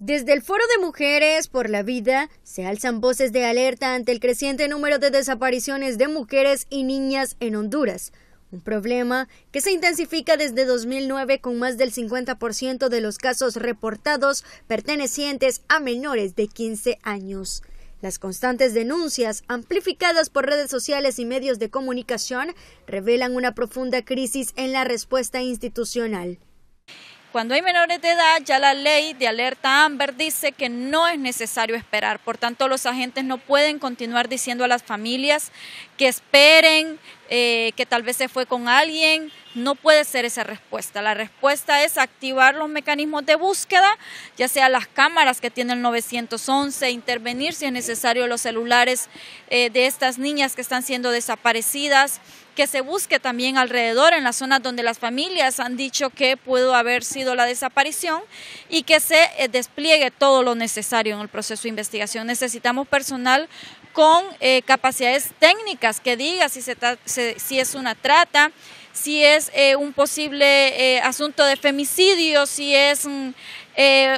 Desde el Foro de Mujeres por la Vida se alzan voces de alerta ante el creciente número de desapariciones de mujeres y niñas en Honduras, un problema que se intensifica desde 2009 con más del 50% de los casos reportados pertenecientes a menores de 15 años. Las constantes denuncias, amplificadas por redes sociales y medios de comunicación, revelan una profunda crisis en la respuesta institucional. Cuando hay menores de edad, ya la ley de alerta AMBER dice que no es necesario esperar. Por tanto, los agentes no pueden continuar diciendo a las familias que esperen, eh, que tal vez se fue con alguien. No puede ser esa respuesta. La respuesta es activar los mecanismos de búsqueda, ya sea las cámaras que tiene el 911, intervenir si es necesario los celulares eh, de estas niñas que están siendo desaparecidas, que se busque también alrededor en las zonas donde las familias han dicho que pudo haber sido la desaparición y que se eh, despliegue todo lo necesario en el proceso de investigación. Necesitamos personal con eh, capacidades técnicas que diga si, es una trata, si es eh, un posible asunto de femicidio, si es mm,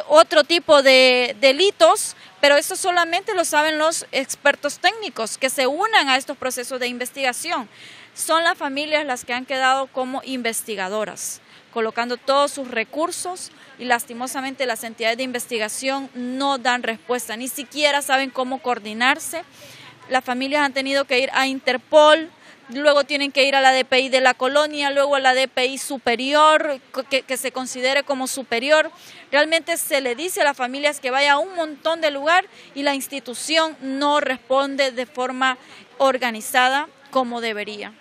otro tipo de delitos, pero eso solamente lo saben los expertos técnicos que se unan a estos procesos de investigación son las familias las que han quedado como investigadoras, colocando todos sus recursos y lastimosamente las entidades de investigación no dan respuesta, ni siquiera saben cómo coordinarse. Las familias han tenido que ir a Interpol, luego tienen que ir a la DPI de la colonia, luego a la DPI superior, que, se considere como superior. Realmente se le dice a las familias que vaya a un montón de lugar y la institución no responde de forma organizada como debería.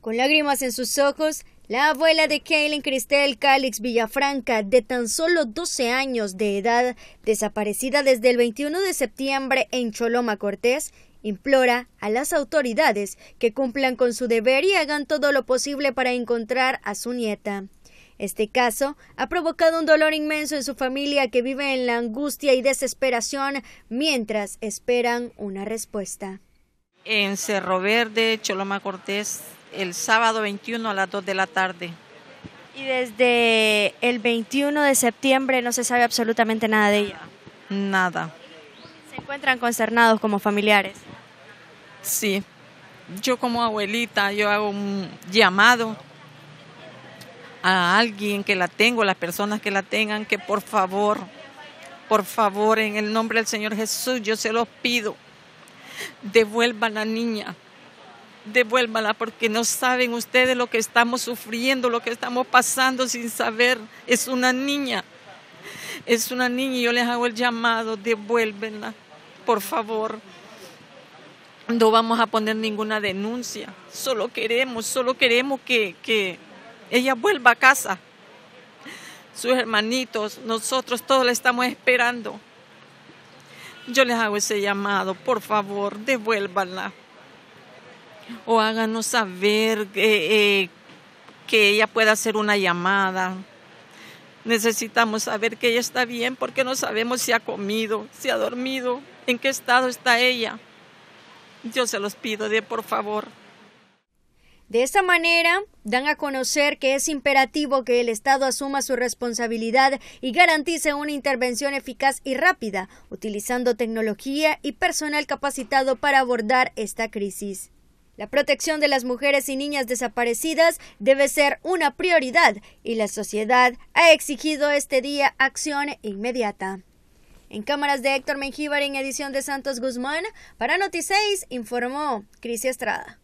Con lágrimas en sus ojos, la abuela de Kaylin Cristel Calix Villafranca, de tan solo 12 años de edad, desaparecida desde el 21 de septiembre en Choloma Cortés, implora a las autoridades que cumplan con su deber y hagan todo lo posible para encontrar a su nieta. Este caso ha provocado un dolor inmenso en su familia que vive en la angustia y desesperación mientras esperan una respuesta en Cerro Verde, Choloma Cortés, el sábado 21 a las 2 de la tarde. Y desde el 21 de septiembre no se sabe absolutamente nada de ella. Nada. ¿Se encuentran concernados como familiares? Sí. Yo como abuelita, yo hago un llamado a alguien que la tengo, a las personas que la tengan, que por favor, por favor, en el nombre del Señor Jesús, yo se los pido, devuelva la niña, devuélvala porque no saben ustedes lo que estamos sufriendo, lo que estamos pasando sin saber. Es una niña, es una niña y yo les hago el llamado, devuélvenla, por favor. No vamos a poner ninguna denuncia, solo queremos, solo queremos que ella vuelva a casa. Sus hermanitos, nosotros todos la estamos esperando. Yo les hago ese llamado, por favor, devuélvanla. O háganos saber eh, eh, que ella pueda hacer una llamada. Necesitamos saber que ella está bien porque no sabemos si ha comido, si ha dormido, en qué estado está ella. Yo se los pido de por favor. De esa manera, dan a conocer que es imperativo que el Estado asuma su responsabilidad y garantice una intervención eficaz y rápida, utilizando tecnología y personal capacitado para abordar esta crisis. La protección de las mujeres y niñas desaparecidas debe ser una prioridad y la sociedad ha exigido este día acción inmediata. En cámaras de Héctor Mengíbar en edición de Santos Guzmán, para Noticéis, informó Cris Estrada.